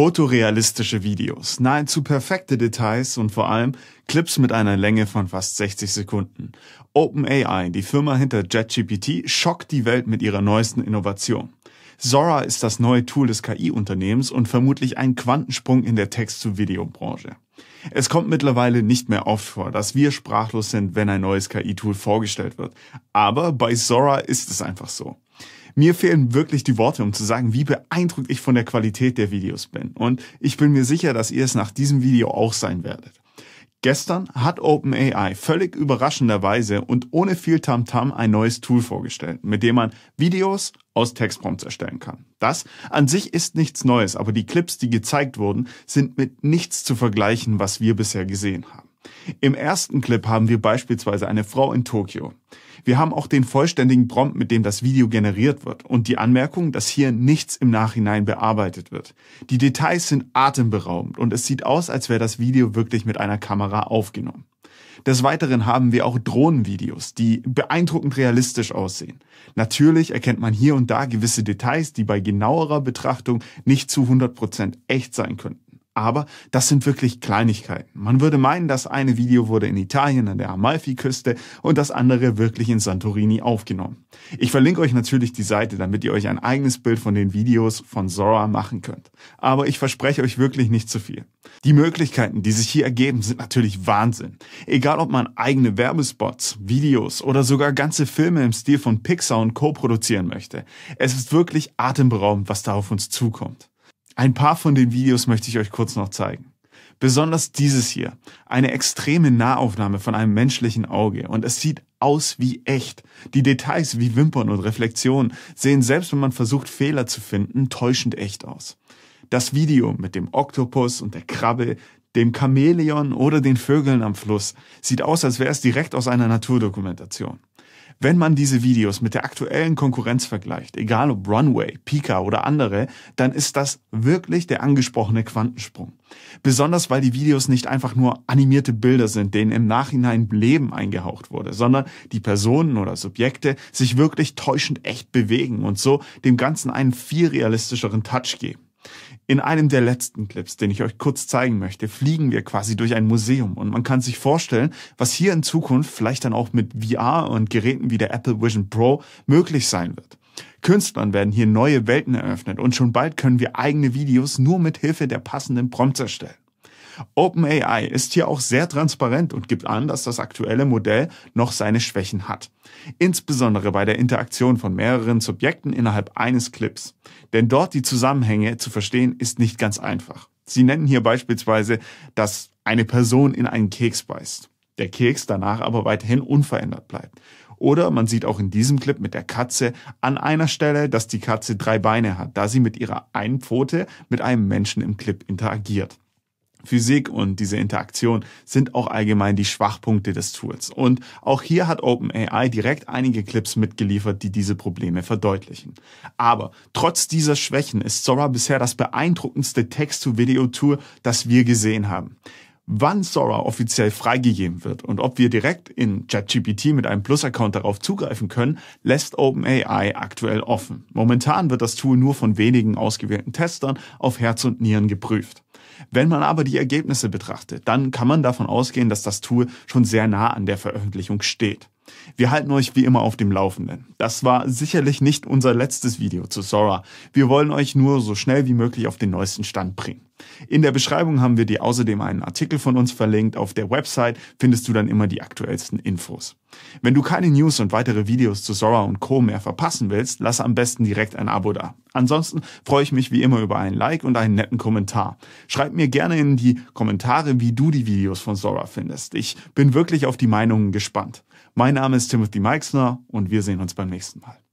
fotorealistische Videos, nahezu perfekte Details und vor allem Clips mit einer Länge von fast 60 Sekunden. OpenAI, die Firma hinter JetGPT, schockt die Welt mit ihrer neuesten Innovation. Zora ist das neue Tool des KI-Unternehmens und vermutlich ein Quantensprung in der Text-zu-Video-Branche. Es kommt mittlerweile nicht mehr oft vor, dass wir sprachlos sind, wenn ein neues KI-Tool vorgestellt wird. Aber bei Zora ist es einfach so. Mir fehlen wirklich die Worte, um zu sagen, wie beeindruckt ich von der Qualität der Videos bin. Und ich bin mir sicher, dass ihr es nach diesem Video auch sein werdet. Gestern hat OpenAI völlig überraschenderweise und ohne viel Tamtam -Tam ein neues Tool vorgestellt, mit dem man Videos aus Textprompts erstellen kann. Das an sich ist nichts Neues, aber die Clips, die gezeigt wurden, sind mit nichts zu vergleichen, was wir bisher gesehen haben. Im ersten Clip haben wir beispielsweise eine Frau in Tokio. Wir haben auch den vollständigen Prompt, mit dem das Video generiert wird und die Anmerkung, dass hier nichts im Nachhinein bearbeitet wird. Die Details sind atemberaubend und es sieht aus, als wäre das Video wirklich mit einer Kamera aufgenommen. Des Weiteren haben wir auch Drohnenvideos, die beeindruckend realistisch aussehen. Natürlich erkennt man hier und da gewisse Details, die bei genauerer Betrachtung nicht zu 100% echt sein können. Aber das sind wirklich Kleinigkeiten. Man würde meinen, das eine Video wurde in Italien an der Amalfi-Küste und das andere wirklich in Santorini aufgenommen. Ich verlinke euch natürlich die Seite, damit ihr euch ein eigenes Bild von den Videos von Zora machen könnt. Aber ich verspreche euch wirklich nicht zu viel. Die Möglichkeiten, die sich hier ergeben, sind natürlich Wahnsinn. Egal ob man eigene Werbespots, Videos oder sogar ganze Filme im Stil von Pixar und Co. produzieren möchte. Es ist wirklich atemberaubend, was da auf uns zukommt. Ein paar von den Videos möchte ich euch kurz noch zeigen. Besonders dieses hier. Eine extreme Nahaufnahme von einem menschlichen Auge und es sieht aus wie echt. Die Details wie Wimpern und Reflexionen sehen selbst wenn man versucht Fehler zu finden täuschend echt aus. Das Video mit dem Oktopus und der Krabbe, dem Chamäleon oder den Vögeln am Fluss sieht aus, als wäre es direkt aus einer Naturdokumentation. Wenn man diese Videos mit der aktuellen Konkurrenz vergleicht, egal ob Runway, Pika oder andere, dann ist das wirklich der angesprochene Quantensprung. Besonders weil die Videos nicht einfach nur animierte Bilder sind, denen im Nachhinein Leben eingehaucht wurde, sondern die Personen oder Subjekte sich wirklich täuschend echt bewegen und so dem Ganzen einen viel realistischeren Touch geben. In einem der letzten Clips, den ich euch kurz zeigen möchte, fliegen wir quasi durch ein Museum und man kann sich vorstellen, was hier in Zukunft vielleicht dann auch mit VR und Geräten wie der Apple Vision Pro möglich sein wird. Künstlern werden hier neue Welten eröffnet und schon bald können wir eigene Videos nur mit Hilfe der passenden Prompts erstellen. OpenAI ist hier auch sehr transparent und gibt an, dass das aktuelle Modell noch seine Schwächen hat. Insbesondere bei der Interaktion von mehreren Subjekten innerhalb eines Clips. Denn dort die Zusammenhänge zu verstehen ist nicht ganz einfach. Sie nennen hier beispielsweise, dass eine Person in einen Keks beißt. Der Keks danach aber weiterhin unverändert bleibt. Oder man sieht auch in diesem Clip mit der Katze an einer Stelle, dass die Katze drei Beine hat, da sie mit ihrer einen Pfote mit einem Menschen im Clip interagiert. Physik und diese Interaktion sind auch allgemein die Schwachpunkte des Tools. Und auch hier hat OpenAI direkt einige Clips mitgeliefert, die diese Probleme verdeutlichen. Aber trotz dieser Schwächen ist Sora bisher das beeindruckendste Text-to-Video-Tool, das wir gesehen haben. Wann Sora offiziell freigegeben wird und ob wir direkt in ChatGPT mit einem Plus-Account darauf zugreifen können, lässt OpenAI aktuell offen. Momentan wird das Tool nur von wenigen ausgewählten Testern auf Herz und Nieren geprüft. Wenn man aber die Ergebnisse betrachtet, dann kann man davon ausgehen, dass das Tool schon sehr nah an der Veröffentlichung steht. Wir halten euch wie immer auf dem Laufenden. Das war sicherlich nicht unser letztes Video zu Sora. Wir wollen euch nur so schnell wie möglich auf den neuesten Stand bringen. In der Beschreibung haben wir dir außerdem einen Artikel von uns verlinkt. Auf der Website findest du dann immer die aktuellsten Infos. Wenn du keine News und weitere Videos zu Sora und Co. mehr verpassen willst, lass am besten direkt ein Abo da. Ansonsten freue ich mich wie immer über einen Like und einen netten Kommentar. Schreib mir gerne in die Kommentare, wie du die Videos von Sora findest. Ich bin wirklich auf die Meinungen gespannt. Mein Name ist Timothy Meixner und wir sehen uns beim nächsten Mal.